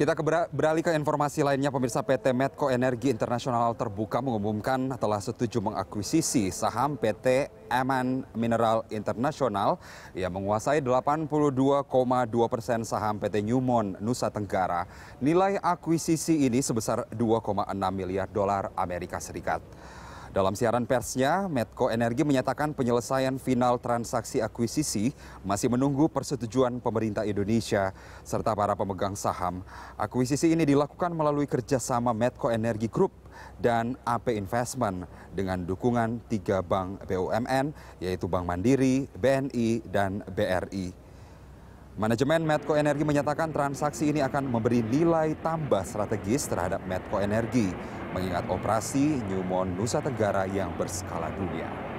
Kita beralih ke informasi lainnya, pemirsa PT Medco Energi Internasional Terbuka mengumumkan telah setuju mengakuisisi saham PT Aman Mineral Internasional yang menguasai 82,2 persen saham PT Newmont Nusa Tenggara. Nilai akuisisi ini sebesar 2,6 miliar dolar Amerika Serikat. Dalam siaran persnya, Medco Energi menyatakan penyelesaian final transaksi akuisisi masih menunggu persetujuan pemerintah Indonesia serta para pemegang saham. Akuisisi ini dilakukan melalui kerjasama Medco Energi Group dan AP Investment dengan dukungan tiga bank BUMN yaitu Bank Mandiri, BNI, dan BRI. Manajemen Medco Energi menyatakan transaksi ini akan memberi nilai tambah strategis terhadap Medco Energi, mengingat operasi Newmont Nusa Tenggara yang berskala dunia.